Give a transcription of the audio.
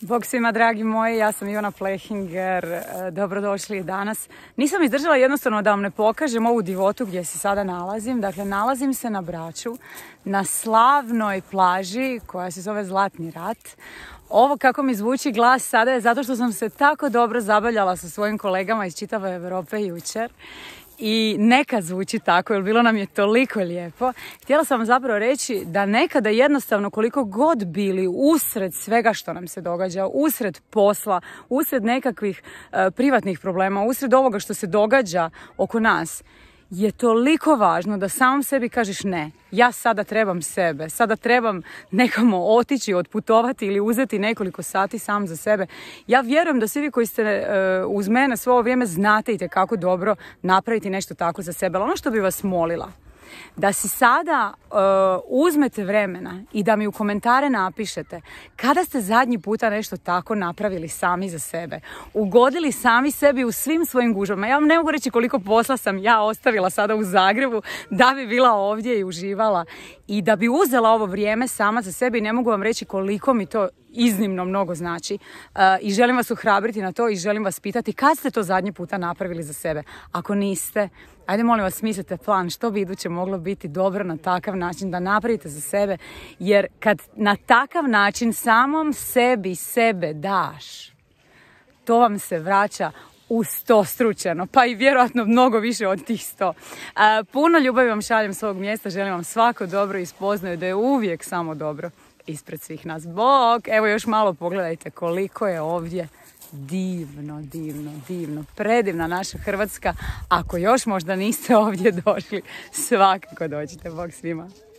Bog svima dragi moji, ja sam Ivana Plehinger, e, dobrodošli danas. Nisam izdržala jednostavno da vam ne pokažem ovu divotu gdje se sada nalazim. Dakle, nalazim se na Braču, na slavnoj plaži koja se zove Zlatni rat. Ovo kako mi zvuči glas sada je zato što sam se tako dobro zabavljala sa svojim kolegama iz čitave Europe jučer i neka zvuči tako, jer bilo nam je toliko lijepo. Htjela sam vam zapravo reći da nekada jednostavno koliko god bili usred svega što nam se događa, usred posla, usred nekakvih e, privatnih problema, usred ovoga što se događa oko nas, je toliko važno da sam sebi kažeš ne, ja sada trebam sebe, sada trebam nekamo otići, otputovati ili uzeti nekoliko sati sam za sebe. Ja vjerujem da svi vi koji ste e, uz mene svo ovo vrijeme znate i kako dobro napraviti nešto tako za sebe. Ali ono što bi vas molila, da si sada uh, uzmete vremena i da mi u komentare napišete kada ste zadnji puta nešto tako napravili sami za sebe, ugodili sami sebi u svim svojim gužvama. Ja vam ne mogu reći koliko posla sam ja ostavila sada u Zagrebu da bi bila ovdje i uživala i da bi uzela ovo vrijeme sama za sebe i ne mogu vam reći koliko mi to iznimno mnogo znači uh, i želim vas uhrabriti na to i želim vas pitati kad ste to zadnji puta napravili za sebe. Ako niste, ajde molim vas smislite plan što bi iduće moglo biti dobro na takav način da napravite za sebe jer kad na takav način samom sebi sebe daš, to vam se vraća u sto stručeno, pa i vjerojatno mnogo više od tih sto. Uh, puno ljubavi vam šaljem s ovog mjesta, želim vam svako dobro i spoznaju da je uvijek samo dobro ispred svih nas. Bok! Evo još malo pogledajte koliko je ovdje divno, divno, divno. Predivna naša Hrvatska. Ako još možda niste ovdje došli, svakako dođite. Bog svima!